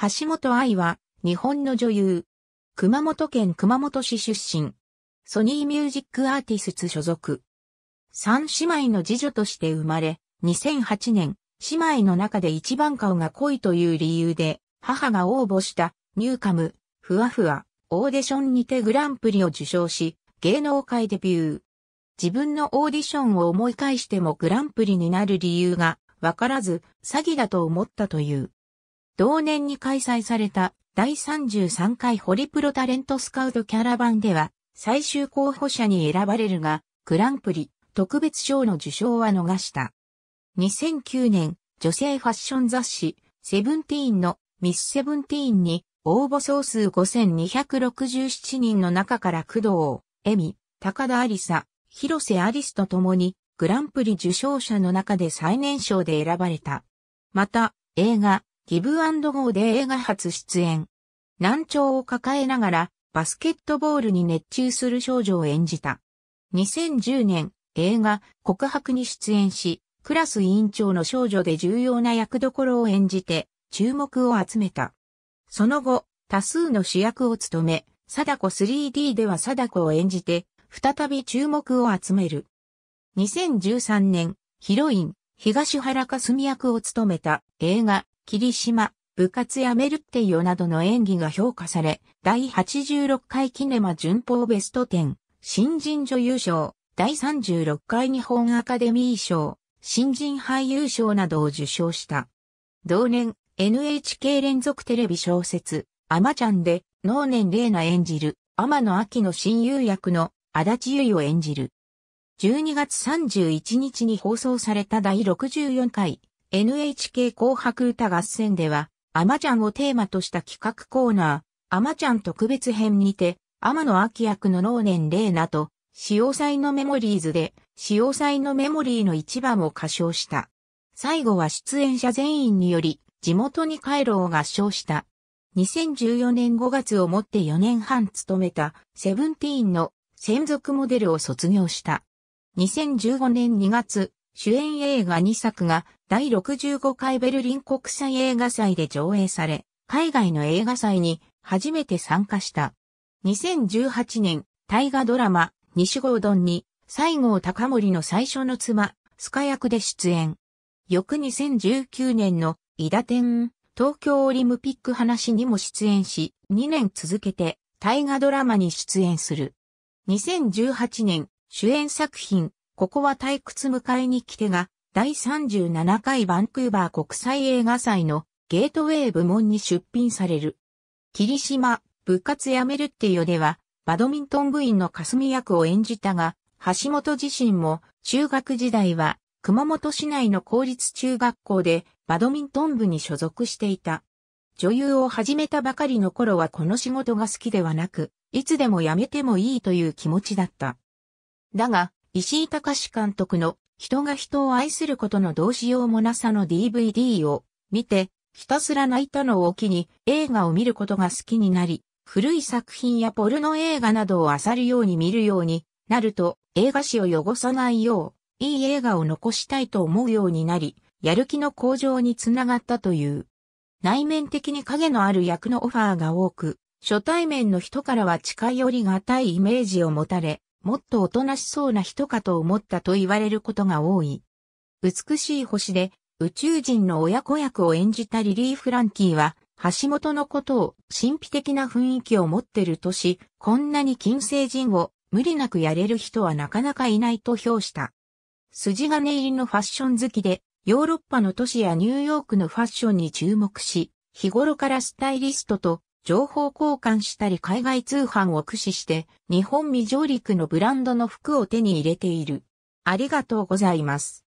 橋本愛は、日本の女優。熊本県熊本市出身。ソニーミュージックアーティスツ所属。三姉妹の次女として生まれ、2008年、姉妹の中で一番顔が濃いという理由で、母が応募したニューカム、ふわふわ、オーディションにてグランプリを受賞し、芸能界デビュー。自分のオーディションを思い返してもグランプリになる理由がわからず、詐欺だと思ったという。同年に開催された第33回ホリプロタレントスカウトキャラバンでは最終候補者に選ばれるが、グランプリ特別賞の受賞は逃した。2009年、女性ファッション雑誌、セブンティーンのミスセブンティーンに応募総数5267人の中から工藤、恵美、高田ありさ、広瀬アリスと共にグランプリ受賞者の中で最年少で選ばれた。また、映画、ギブアンドゴーで映画初出演。難聴を抱えながらバスケットボールに熱中する少女を演じた。2010年、映画告白に出演し、クラス委員長の少女で重要な役どころを演じて注目を集めた。その後、多数の主役を務め、貞子 3D では貞子を演じて、再び注目を集める。2013年、ヒロイン、東原かすみ役を務めた映画、霧島、部活やメルッテよなどの演技が評価され、第86回キネマ順法ベスト10、新人女優賞、第36回日本アカデミー賞、新人俳優賞などを受賞した。同年、NHK 連続テレビ小説、アマちゃんで、能年玲奈演じる、天野秋の親友役の足立結衣を演じる。12月31日に放送された第64回、NHK 紅白歌合戦では、アマちゃんをテーマとした企画コーナー、アマちゃん特別編にて、天野明役の老年玲奈と、潮祭のメモリーズで、潮祭のメモリーの一番を歌唱した。最後は出演者全員により、地元に帰ろうを合唱した。2014年5月をもって4年半勤めた、セブンティーンの専属モデルを卒業した。2015年2月、主演映画2作が第65回ベルリン国際映画祭で上映され、海外の映画祭に初めて参加した。2018年、大河ドラマ、西郷丼に、西郷隆盛の最初の妻、スカ役で出演。翌2019年の、伊田天、東京オリムピック話にも出演し、2年続けて、大河ドラマに出演する。2018年、主演作品、ここは退屈迎えに来てが、第37回バンクーバー国際映画祭のゲートウェイ部門に出品される。霧島、部活やめるってよでは、バドミントン部員の霞役を演じたが、橋本自身も中学時代は熊本市内の公立中学校でバドミントン部に所属していた。女優を始めたばかりの頃はこの仕事が好きではなく、いつでも辞めてもいいという気持ちだった。だが、石井隆監督の人が人を愛することのどうしようもなさの DVD を見て、ひたすら泣いたのを機に映画を見ることが好きになり、古い作品やポルノ映画などを漁るように見るようになると映画史を汚さないよう、いい映画を残したいと思うようになり、やる気の向上につながったという。内面的に影のある役のオファーが多く、初対面の人からは近寄りがたいイメージを持たれ、もっとおとなしそうな人かと思ったと言われることが多い。美しい星で宇宙人の親子役を演じたリリー・フランキーは、橋本のことを神秘的な雰囲気を持ってるとし、こんなに金星人を無理なくやれる人はなかなかいないと評した。筋金入りのファッション好きで、ヨーロッパの都市やニューヨークのファッションに注目し、日頃からスタイリストと情報交換したり海外通販を駆使して日本未上陸のブランドの服を手に入れている。ありがとうございます。